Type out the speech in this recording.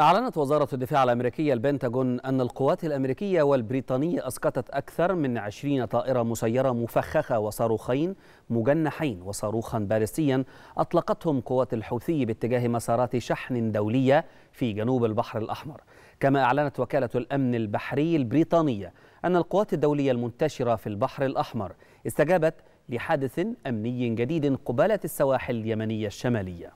أعلنت وزارة الدفاع الأمريكية البنتاجون أن القوات الأمريكية والبريطانية أسقطت أكثر من 20 طائرة مسيرة مفخخة وصاروخين مجنحين وصاروخا بالستيا أطلقتهم قوات الحوثي باتجاه مسارات شحن دولية في جنوب البحر الأحمر كما أعلنت وكالة الأمن البحري البريطانية أن القوات الدولية المنتشرة في البحر الأحمر استجابت لحادث أمني جديد قبالة السواحل اليمنية الشمالية